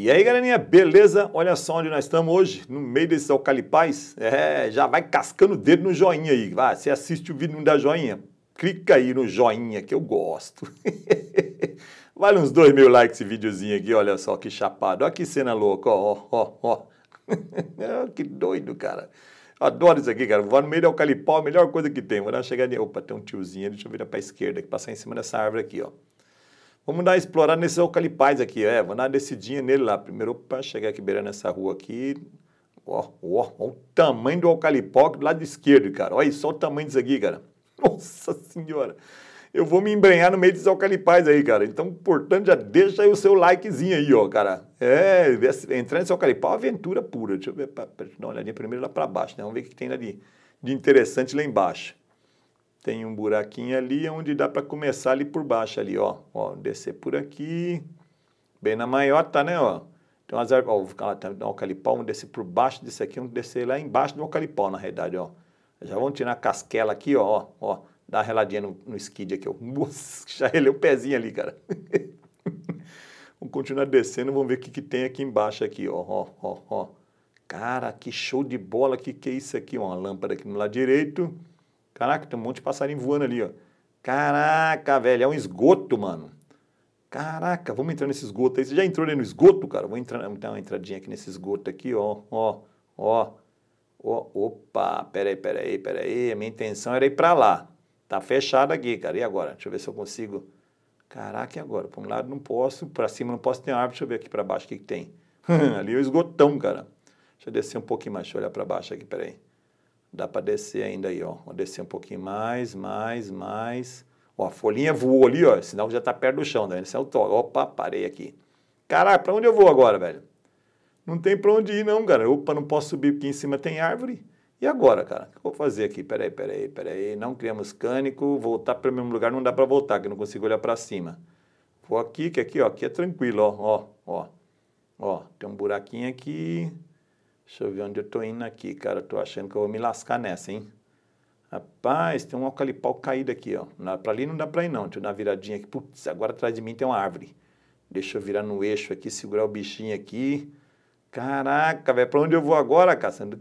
E aí, galerinha, beleza? Olha só onde nós estamos hoje, no meio desses alcalipais. É, já vai cascando o dedo no joinha aí. Vai, você assiste o vídeo não dá joinha? Clica aí no joinha, que eu gosto. vale uns dois mil likes esse videozinho aqui, olha só que chapado. Olha que cena louca, ó, ó, ó. que doido, cara. Adoro isso aqui, cara. Vou no meio do alcalipau, a melhor coisa que tem. Vou dar uma chegadinha. Opa, tem um tiozinho, deixa eu virar pra esquerda, que passar em cima dessa árvore aqui, ó. Vamos dar explorar nesses eucalipais aqui, é, Vou dar uma descidinha nele lá. Primeiro, opa, chegar aqui beirando essa rua aqui. Ó, ó, ó o tamanho do eucalipó do lado esquerdo, cara. Olha só o tamanho disso aqui, cara. Nossa senhora. Eu vou me embrenhar no meio desses eucalipais aí, cara. Então, portanto, já é deixa aí o seu likezinho aí, ó, cara. É, entrar nesse eucalipó é aventura pura. Deixa eu ver, pra, pra, dar uma olhadinha primeiro lá para baixo, né? Vamos ver o que tem ali de interessante lá embaixo tem um buraquinho ali onde dá para começar ali por baixo ali, ó. Ó, descer por aqui, bem na maiota, né, ó. Tem umas ervas ó, vou ficar lá, tem um alcalipau, vamos descer por baixo desse aqui, vamos descer lá embaixo do alcalipau, na realidade, ó. Já vamos tirar a casquela aqui, ó, ó, Dá uma reladinha no, no skid aqui, ó. Nossa, já releu o pezinho ali, cara. vamos continuar descendo, vamos ver o que, que tem aqui embaixo aqui, ó, ó, ó, ó. Cara, que show de bola, que que é isso aqui? Ó, uma lâmpada aqui no lado direito Caraca, tem um monte de passarinho voando ali, ó. Caraca, velho, é um esgoto, mano. Caraca, vamos entrar nesse esgoto aí. Você já entrou ali no esgoto, cara? Vou entrar, vou dar uma entradinha aqui nesse esgoto aqui, ó, ó, ó. ó opa, peraí, peraí, peraí. A minha intenção era ir para lá. Tá fechado aqui, cara. E agora? Deixa eu ver se eu consigo. Caraca, e agora? Pra um lado não posso, para cima não posso ter árvore. Deixa eu ver aqui para baixo o que, que tem. ali é o esgotão, cara. Deixa eu descer um pouquinho mais, deixa eu olhar para baixo aqui, peraí. Dá para descer ainda aí, ó. Vou descer um pouquinho mais, mais, mais. Ó, a folhinha voou ali, ó. Sinal já está perto do chão, né? Esse é o toque. Opa, parei aqui. Caralho, para onde eu vou agora, velho? Não tem para onde ir, não, cara. Opa, não posso subir porque em cima tem árvore. E agora, cara? O que eu vou fazer aqui? Peraí, peraí, peraí. Não criamos cânico. Voltar para o mesmo lugar não dá para voltar, que eu não consigo olhar para cima. Vou aqui, que aqui, ó. Aqui é tranquilo, ó. Ó, ó. Ó, tem um buraquinho aqui. Deixa eu ver onde eu tô indo aqui, cara. Tô achando que eu vou me lascar nessa, hein? Rapaz, tem um alcalipau caído aqui, ó. Para ali não dá para ir, não. Deixa eu dar uma viradinha aqui. Putz, agora atrás de mim tem uma árvore. Deixa eu virar no eixo aqui, segurar o bichinho aqui. Caraca, velho, para onde eu vou agora, caçando?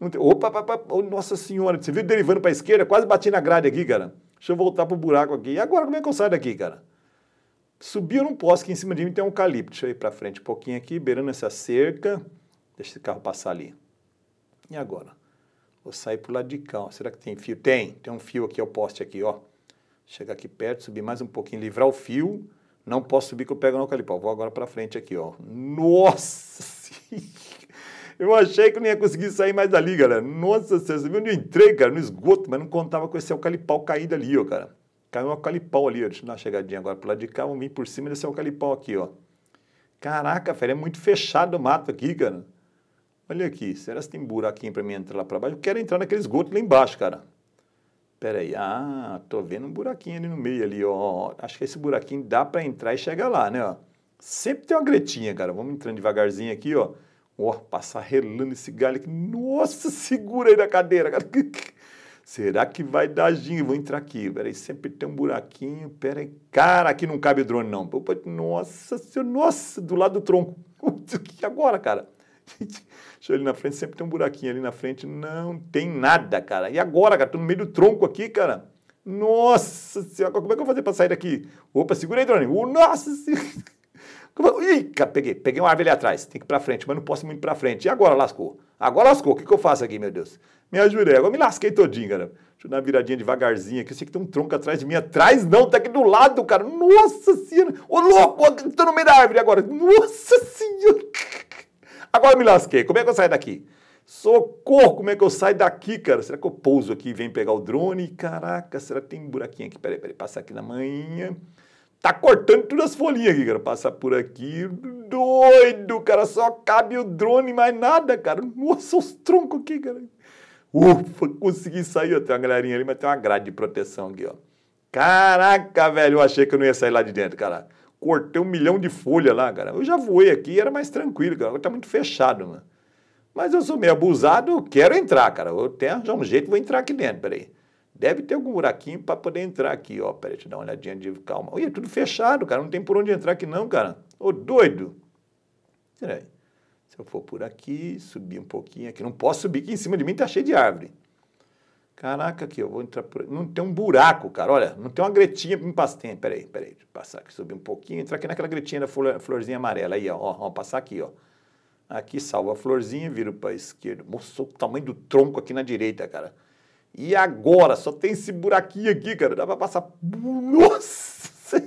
Opa, opa, opa, nossa senhora, você viu derivando para esquerda? Quase bati na grade aqui, cara. Deixa eu voltar pro buraco aqui. E agora como é que eu saio daqui, cara? Subiu num poste que em cima de mim tem um eucalipto. Deixa eu ir para frente um pouquinho aqui, beirando essa cerca. Deixa esse carro passar ali. E agora? Vou sair para o lado de cá. Ó. Será que tem fio? Tem, tem um fio aqui, ao poste aqui, ó. Chegar aqui perto, subir mais um pouquinho, livrar o fio. Não posso subir que eu pego no calipau. Vou agora para frente aqui, ó. Nossa! Eu achei que eu não ia conseguir sair mais dali, galera. Nossa Senhora, você viu onde eu entrei, cara? No esgoto, mas não contava com esse alcalipau caído ali, ó, cara. Caiu um alcalipau ali, ó. Deixa eu dar uma chegadinha agora pro lado de cá, vamos vir por cima desse alcalipau aqui, ó. Caraca, velho, é muito fechado o mato aqui, cara. Olha aqui, será que tem buraquinho para mim entrar lá para baixo? Eu quero entrar naquele esgoto lá embaixo, cara. Pera aí, ah, tô vendo um buraquinho ali no meio ali, ó. Acho que esse buraquinho dá para entrar e chegar lá, né, ó. Sempre tem uma gretinha, cara. Vamos entrando devagarzinho aqui, ó. Ó, passar relando esse galho aqui. Nossa, segura aí na cadeira, cara. Será que vai dar ginga? Vou entrar aqui. Peraí, sempre tem um buraquinho. Peraí, cara, aqui não cabe o drone, não. Nossa senhora, nossa, do lado do tronco. O que é agora, cara? ali na frente, sempre tem um buraquinho ali na frente. Não tem nada, cara. E agora, cara? Tô no meio do tronco aqui, cara. Nossa senhora, como é que eu vou fazer para sair daqui? Opa, segura aí, drone. Oh, nossa senhora. É Ih, cara, peguei, peguei uma árvore ali atrás. Tem que ir para frente, mas não posso muito para frente. E agora lascou? Agora lascou. O que, que eu faço aqui, meu Deus? Me ajudei. Agora me lasquei todinho, cara. Deixa eu dar uma viradinha devagarzinho aqui. Eu sei que tem um tronco atrás de mim. Atrás não, tá aqui do lado, cara. Nossa senhora. Ô, louco, tô no meio da árvore agora. Nossa senhora. Agora me lasquei, como é que eu saio daqui? Socorro, como é que eu saio daqui, cara? Será que eu pouso aqui e venho pegar o drone? Caraca, será que tem um buraquinho aqui? Peraí, peraí, passar aqui na manhã. Tá cortando todas as folhinhas aqui, cara. Passar por aqui. Doido, cara. Só cabe o drone, mais nada, cara. Nossa, os troncos aqui, cara. Ufa, consegui sair. Ó. Tem uma galerinha ali, mas tem uma grade de proteção aqui, ó. Caraca, velho, eu achei que eu não ia sair lá de dentro, cara cortei um milhão de folha lá, cara. Eu já voei aqui, era mais tranquilo, cara. Agora tá muito fechado, mano. Mas eu sou meio abusado, eu quero entrar, cara. Eu tenho já um jeito, vou entrar aqui dentro, peraí. Deve ter algum buraquinho para poder entrar aqui, ó. Peraí, deixa eu dar uma olhadinha de calma. Ih, é tudo fechado, cara. Não tem por onde entrar aqui não, cara. Ô, doido. Peraí. Se eu for por aqui, subir um pouquinho aqui. Não posso subir, aqui em cima de mim tá cheio de árvore. Caraca, aqui, eu vou entrar por. Não tem um buraco, cara. Olha, não tem uma gretinha para me passar. Tem, peraí, peraí. Passar aqui, subir um pouquinho, entrar aqui naquela gretinha da flor, florzinha amarela. Aí, ó, ó, passar aqui, ó. Aqui salva a florzinha, viro para esquerda. Moço, o tamanho do tronco aqui na direita, cara. E agora? Só tem esse buraquinho aqui, cara. Dá para passar. Nossa!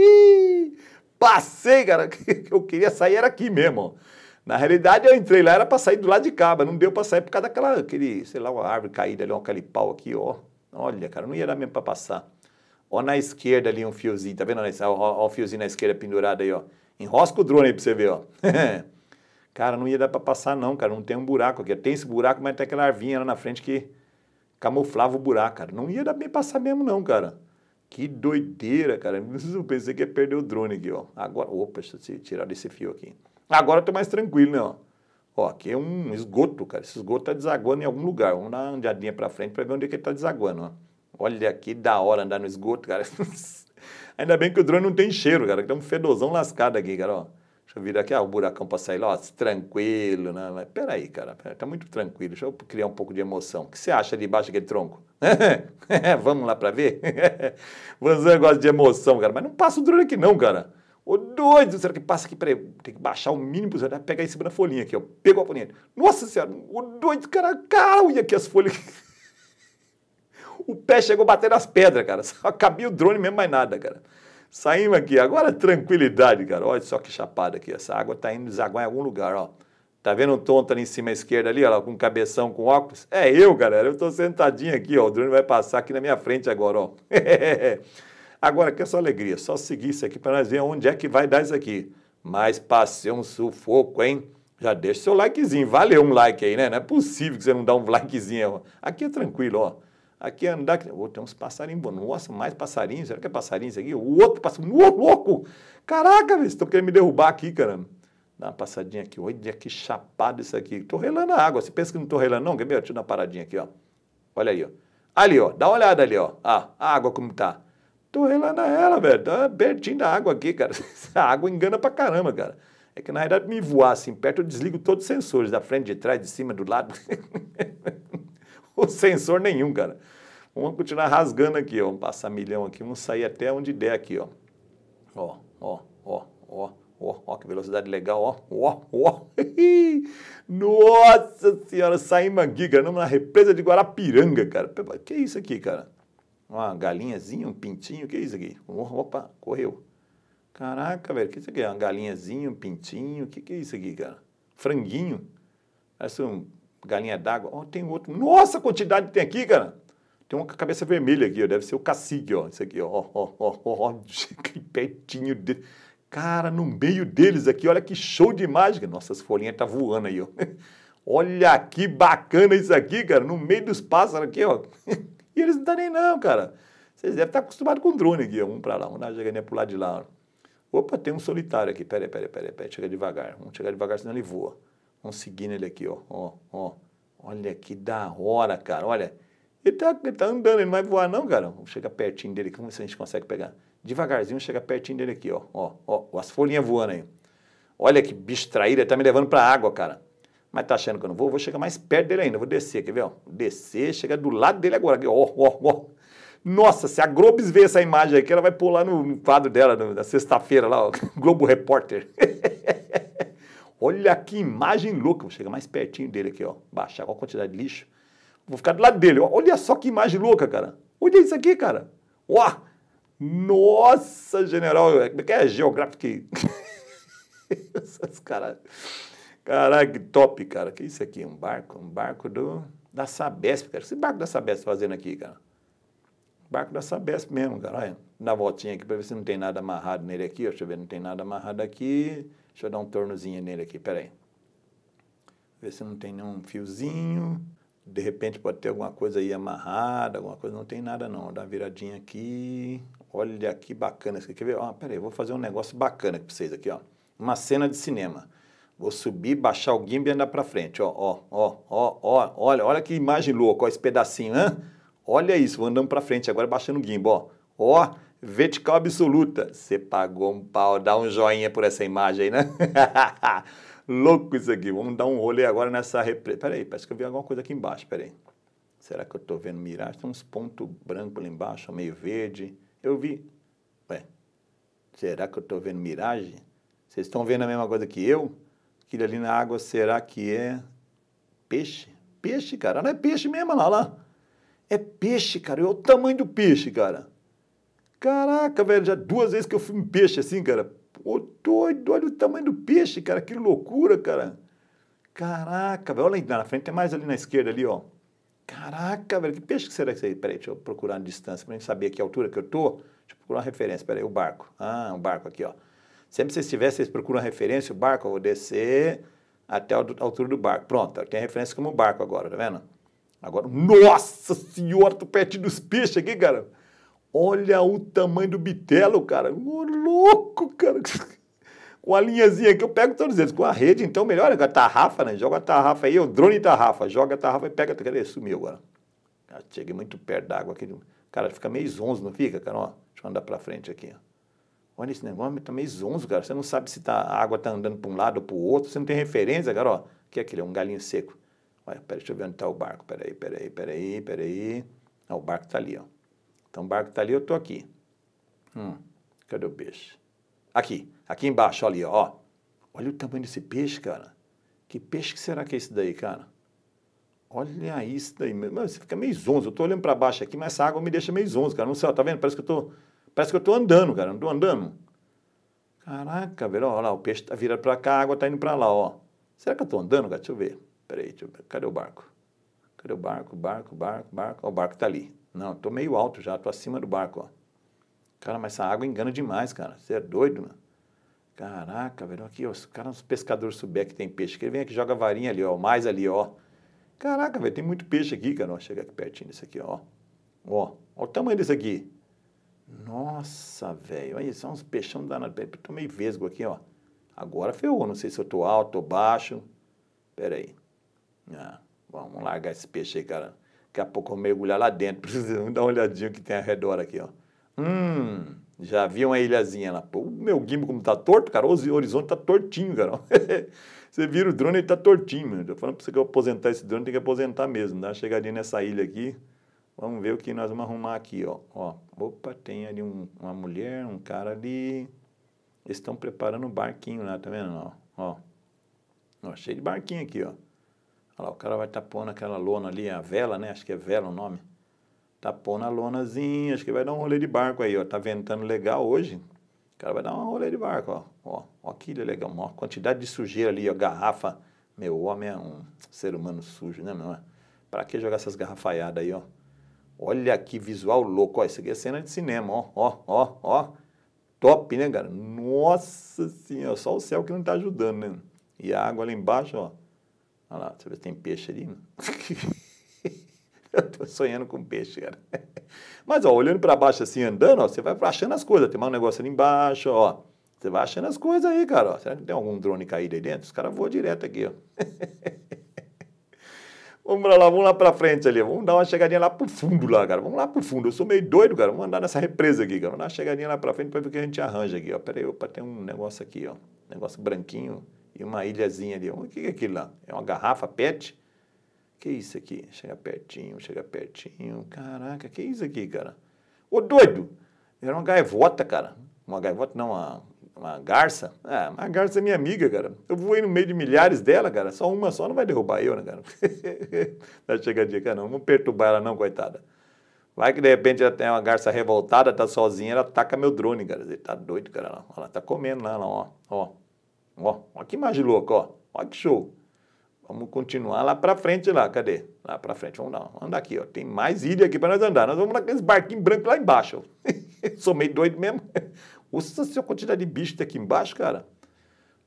Passei, cara. Que Eu queria sair, era aqui mesmo, ó. Na realidade, eu entrei lá, era para sair do lado de cá, mas não deu para sair por causa daquela, aquele, sei lá, uma árvore caída ali, um calipau aqui, ó. Olha, cara, não ia dar mesmo para passar. Ó na esquerda ali um fiozinho, tá vendo? Ó, ó, ó o fiozinho na esquerda pendurado aí, ó. Enrosca o drone aí pra você ver, ó. cara, não ia dar para passar não, cara, não tem um buraco aqui. Tem esse buraco, mas tem aquela arvinha lá na frente que camuflava o buraco, cara. Não ia dar bem passar mesmo não, cara. Que doideira, cara. Eu pensei que ia perder o drone aqui, ó. Agora, opa, deixa eu tirar desse fio aqui. Agora eu tô mais tranquilo, né? Ó. ó, aqui é um esgoto, cara. Esse esgoto tá desaguando em algum lugar. Vamos dar uma andadinha pra frente pra ver onde é que ele tá desaguando, ó. Olha aqui, da hora andar no esgoto, cara. Ainda bem que o drone não tem cheiro, cara. Tem tá um fedozão lascado aqui, cara, ó. Deixa eu virar aqui, ó, o buracão pra sair lá, ó, tranquilo, né? Peraí, cara, peraí, tá muito tranquilo. Deixa eu criar um pouco de emoção. O que você acha ali embaixo daquele tronco? Vamos lá pra ver? um negócio de emoção, cara, mas não passa o drone aqui não, cara. Ô doido, será que passa aqui? Peraí, tem que baixar o mínimo para pegar em cima da folhinha aqui, ó. Pegou a folhinha. Nossa senhora, ô doido, cara, cara, e aqui as folhas. o pé chegou batendo nas pedras, cara. Só cabia o drone mesmo, mais nada, cara. Saímos aqui, agora tranquilidade, cara. Olha só que chapada aqui. Essa água tá indo desaguar em algum lugar, ó. Tá vendo um tonto ali em cima à esquerda ali, ó, lá, com um cabeção com óculos? É eu, galera. Eu tô sentadinho aqui, ó. O drone vai passar aqui na minha frente agora, ó. Agora, que essa alegria, só seguir isso aqui para nós ver onde é que vai dar isso aqui. Mas passei um sufoco, hein? Já deixa seu likezinho, valeu um like aí, né? Não é possível que você não dá um likezinho. Aqui é tranquilo, ó. Aqui é andar. Oh, tem uns passarinhos bons. Nossa, mais passarinhos. Será que é passarinho isso aqui? O outro passarinho. Oh, louco! Caraca, velho, estão querendo me derrubar aqui, caramba. Dá uma passadinha aqui. Olha que chapado isso aqui. Estou relando a água. Você pensa que não estou relando, não? Quer ver? Deixa eu dar uma paradinha aqui, ó. Olha aí, ó. Ali, ó. Dá uma olhada ali, ó. Ah, a água como tá tô lá na ela, velho. Tá pertinho da água aqui, cara. A água engana pra caramba, cara. É que na realidade, me voar assim perto, eu desligo todos os sensores, da frente, de trás, de cima, do lado. o sensor nenhum, cara. Vamos continuar rasgando aqui, ó. Vamos passar milhão aqui, vamos sair até onde der aqui, ó. Ó, ó, ó, ó, ó, ó, que velocidade legal, ó, ó, ó. Nossa senhora, saímos aqui, cara. Nós na represa de Guarapiranga, cara. Que é isso aqui, cara? uma galinhazinha, um pintinho, o que é isso aqui? Opa, correu. Caraca, velho, o que é isso aqui? Uma galinhazinha, um pintinho, o que, que é isso aqui, cara? Franguinho, parece um galinha d'água. Oh, tem outro, nossa, a quantidade que tem aqui, cara! Tem uma cabeça vermelha aqui, ó. deve ser o cacique, ó, isso aqui, ó, ó, ó, ó, pertinho dele. Cara, no meio deles aqui, olha que show de mágica. Nossa, as folhinhas tá voando aí, ó. Olha que bacana isso aqui, cara, no meio dos pássaros aqui, ó. E eles não estão tá nem não, cara. Vocês devem estar tá acostumados com drone aqui, um para lá, um lá, chegando para o lado de lá. Opa, tem um solitário aqui, peraí, peraí, peraí, peraí, chega devagar. Vamos chegar devagar, senão ele voa. Vamos seguindo ele aqui, ó, ó, ó. Olha que da hora, cara, olha. Ele tá, ele tá andando, ele não vai voar não, cara. Vamos chegar pertinho dele aqui, vamos ver se a gente consegue pegar. Devagarzinho, chega pertinho dele aqui, ó, ó, ó. As folhinhas voando aí. Olha que bicho ele tá me levando a água, cara. Mas tá achando que eu não vou? Vou chegar mais perto dele ainda, vou descer, quer ver? Ó? Descer, chegar do lado dele agora, ó, ó, ó. Nossa, se a Globes ver essa imagem aqui, ela vai pôr lá no quadro dela, na sexta-feira, lá, ó, Globo Repórter. Olha que imagem louca. Vou chegar mais pertinho dele aqui, ó. Baixar qual a quantidade de lixo. Vou ficar do lado dele. Ó. Olha só que imagem louca, cara. Olha isso aqui, cara. Ó! Nossa, general. Como é que é? Geographic. Esses caras. Caraca, que top, cara. Que é isso aqui? Um barco? Um barco do, da Sabesp, cara. Esse barco da Sabesp tá fazendo aqui, cara? Barco da Sabesp mesmo, cara. Olha, dá uma voltinha aqui para ver se não tem nada amarrado nele aqui. Deixa eu ver, não tem nada amarrado aqui. Deixa eu dar um tornozinho nele aqui, peraí. Ver se não tem nenhum fiozinho. De repente pode ter alguma coisa aí amarrada, alguma coisa. Não tem nada, não. Dá uma viradinha aqui. Olha que bacana isso aqui. Quer ver? Ó, peraí, vou fazer um negócio bacana aqui pra vocês aqui, ó. Uma cena de cinema. Vou subir, baixar o gimbal e andar para frente. Ó, ó, ó, ó, ó, olha, olha que imagem louca, ó, esse pedacinho, hã? Olha isso, vou andando para frente agora baixando o gimbal, ó. Ó, vertical absoluta. Você pagou um pau, dá um joinha por essa imagem aí, né? Louco isso aqui. Vamos dar um rolê agora nessa represa. Peraí, parece que eu vi alguma coisa aqui embaixo, peraí. Será que eu estou vendo miragem? Tem uns pontos brancos lá embaixo, meio verde. Eu vi. Ué, será que eu estou vendo miragem? Vocês estão vendo a mesma coisa que eu? aquilo ali na água, será que é peixe? Peixe, cara, não é peixe mesmo, olha lá, lá. É peixe, cara, é o tamanho do peixe, cara. Caraca, velho, já duas vezes que eu fui um peixe assim, cara. Pô, doido, olha o tamanho do peixe, cara, que loucura, cara. Caraca, velho, olha aí na frente, tem mais ali na esquerda ali, ó. Caraca, velho, que peixe que será que é isso aí? Peraí, deixa eu procurar a distância, pra gente saber aqui a altura que eu tô. Deixa eu procurar uma referência, peraí, o barco. Ah, o um barco aqui, ó. Sempre que vocês tiverem, vocês procuram referência, o barco, eu vou descer até a altura do barco. Pronto, tem referência como barco agora, tá vendo? Agora, nossa senhora, tô pertinho dos peixes aqui, cara. Olha o tamanho do bitelo, cara. Ô, louco, cara. Com a linhazinha aqui, eu pego todos eles. Com a rede, então, melhor. É com a tarrafa, né? Joga a tarrafa aí, o drone tarrafa. Joga a tarrafa e pega. Cadê? Tá sumiu agora. cheguei muito perto da água aqui. Cara, fica meio zonzo, não fica, cara? Ó, deixa eu andar pra frente aqui, ó. Olha esse negócio, tá meio zonzo, cara. Você não sabe se tá, a água tá andando para um lado ou para o outro, você não tem referência, cara. Ó, o que é aquilo? É um galinho seco. Olha, peraí, deixa eu ver onde está o barco. Peraí, peraí, peraí, peraí. Ah, o barco está ali, ó. Então o barco está ali, eu estou aqui. Hum, cadê o peixe? Aqui, aqui embaixo, ali, ó. Olha o tamanho desse peixe, cara. Que peixe que será que é esse daí, cara? Olha isso daí. Mano, você fica meio zonzo. Eu estou olhando para baixo aqui, mas essa água me deixa meio zonzo, cara. Não sei, ó, tá vendo? Parece que eu estou... Tô Parece que eu estou andando, cara, não estou andando. Caraca, velho, olha lá, o peixe está virando para cá, a água está indo para lá, ó. Será que eu estou andando, cara? Deixa eu ver. Peraí, deixa eu ver. cadê o barco? Cadê o barco, barco, barco, barco? Ó, o barco está ali. Não, estou meio alto já, estou acima do barco, ó. Cara, mas essa água engana demais, cara. Você é doido, mano. Caraca, velho, aqui, ó, os caras, os pescadores souber que tem peixe, que ele vem aqui, joga varinha ali, ó, mais ali, ó. Caraca, velho, tem muito peixe aqui, cara. Ó, chega aqui pertinho desse aqui, ó. Ó, ó o tamanho desse aqui. Nossa, velho, olha isso, uns peixão danado. Peraí, tô meio vesgo aqui, ó. Agora ferrou, não sei se eu tô alto, ou baixo. Peraí. Ah, vamos largar esse peixe aí, cara. Daqui a pouco eu mergulhar lá dentro. Precisamos dar uma olhadinha que tem ao redor aqui, ó. Hum, já vi uma ilhazinha lá. Pô, o meu gimbo como tá torto, cara, o horizonte tá tortinho, cara. você vira o drone, ele tá tortinho, mano. Tô falando pra você que eu aposentar esse drone, tem que aposentar mesmo. Dá uma chegadinha nessa ilha aqui. Vamos ver o que nós vamos arrumar aqui, ó. ó opa, tem ali um, uma mulher, um cara ali. Eles estão preparando um barquinho lá, tá vendo? Ó, ó, ó, cheio de barquinho aqui, ó. Olha lá, o cara vai estar pondo aquela lona ali, a vela, né? Acho que é vela o nome. Tapando a lonazinha, acho que vai dar um rolê de barco aí, ó. Tá ventando legal hoje. O cara vai dar um rolê de barco, ó. Ó, ó que legal, uma quantidade de sujeira ali, ó, garrafa. Meu, homem é um ser humano sujo, né, meu? Pra que jogar essas garrafaiadas aí, ó? Olha que visual louco, ó, isso aqui é cena de cinema, ó, ó, ó, ó. Top, né, cara? Nossa senhora, só o céu que não está ajudando, né? E a água lá embaixo, ó. Olha lá, você vê se tem peixe ali? Né? Eu tô sonhando com peixe, cara. Mas, ó, olhando para baixo assim, andando, ó, você vai achando as coisas. Tem mais um negócio ali embaixo, ó. Você vai achando as coisas aí, cara. Ó. Será que tem algum drone caído aí dentro? Os caras voam direto aqui, ó. Vamos lá, vamos lá pra frente ali. Vamos dar uma chegadinha lá pro fundo lá, cara. Vamos lá pro fundo. Eu sou meio doido, cara. Vamos andar nessa represa aqui, cara. Vamos dar uma chegadinha lá pra frente pra ver o que a gente arranja aqui, ó. Pera aí, opa, tem um negócio aqui, ó. negócio branquinho e uma ilhazinha ali. O que é aquilo lá? É uma garrafa PET? Que isso aqui? Chega pertinho, chega pertinho. Caraca, que isso aqui, cara? Ô, doido! Era uma gaivota, cara. Uma gaivota, não, uma, uma garça? Ah, uma garça é minha amiga, cara. Eu voei no meio de milhares dela, cara. Só uma só não vai derrubar eu, né, cara? Dá tá chegadinha, cara, não. Não perturbar ela, não, coitada. Vai que de repente ela tem uma garça revoltada, tá sozinha, ela ataca meu drone, cara. Ele tá doido, cara. Ela tá comendo lá, ó. Ó. Ó. Ó que imagem louca, ó. Ó que show. Vamos continuar lá pra frente lá. Cadê? Lá pra frente. Vamos lá. Vamos andar aqui, ó. Tem mais ilha aqui pra nós andar. Nós vamos naqueles barquinhos brancos lá embaixo. Sou meio doido mesmo. Usa sua quantidade de bicho daqui embaixo, cara.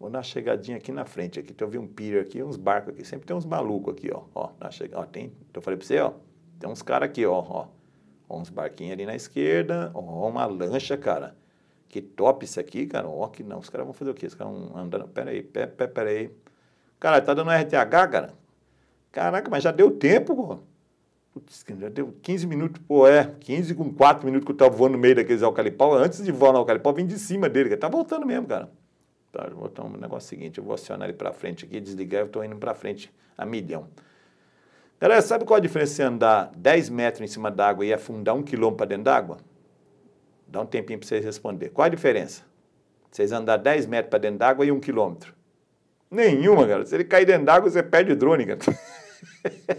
Vou dar uma chegadinha aqui na frente. Aqui, eu vi um pier aqui, uns barcos aqui. Sempre tem uns malucos aqui, ó. Ó, na chegada, ó tem... Eu falei pra você, ó. Tem uns caras aqui, ó, ó. Ó, uns barquinhos ali na esquerda. Ó, uma lancha, cara. Que top isso aqui, cara. Ó, que não. Os caras vão fazer o quê? Os caras vão andando... Pera aí, pera, pera, pera aí. Cara, tá dando RTH, cara? Caraca, mas já deu tempo, pô. Putz, já deu 15 minutos, pô, é, 15 com 4 minutos que eu tava voando no meio daqueles alcalipau. Antes de voar no alcalipau, vim de cima dele, que tá voltando mesmo, cara. Tá, vou botar um negócio seguinte, eu vou acionar ele para frente aqui, desligar, eu tô indo para frente a milhão. Galera, sabe qual a diferença entre andar 10 metros em cima d'água e afundar um quilômetro para dentro d'água? Dá um tempinho para vocês responder. Qual a diferença? Vocês andar 10 metros para dentro d'água e um quilômetro. Nenhuma, galera. Se ele cair dentro d'água, você perde o drone, cara.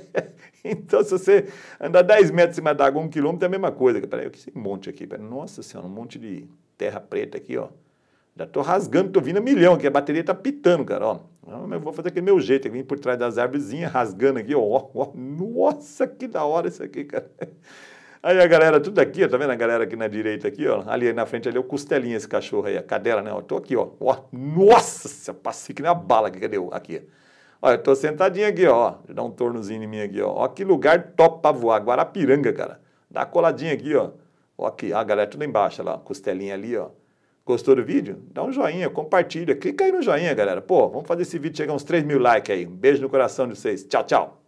Então, se você andar 10 metros acima d'água, um quilômetro, é a mesma coisa. Peraí, o que é esse monte aqui? Peraí, nossa senhora, um monte de terra preta aqui, ó. Já tô rasgando, tô vindo a milhão aqui, a bateria tá pitando, cara, ó. Não, eu vou fazer aquele meu jeito, vim por trás das árvorezinhas, rasgando aqui, ó, ó, Nossa, que da hora isso aqui, cara. Aí a galera, tudo aqui, ó, tá vendo a galera aqui na direita aqui, ó? Ali na frente ali é o costelinha esse cachorro aí, a cadela, né? Ó, tô aqui, ó. ó nossa, passei que nem uma bala aqui, cadê Aqui, ó. Olha, eu tô sentadinho aqui, ó. dar um tornozinho em mim aqui, ó. Ó que lugar top pra voar. Guarapiranga, cara. Dá uma coladinha aqui, ó. Ó aqui, a galera tudo embaixo, lá. Costelinha ali, ó. Gostou do vídeo? Dá um joinha, compartilha. Clica aí no joinha, galera. Pô, vamos fazer esse vídeo chegar uns 3 mil likes aí. Um beijo no coração de vocês. Tchau, tchau.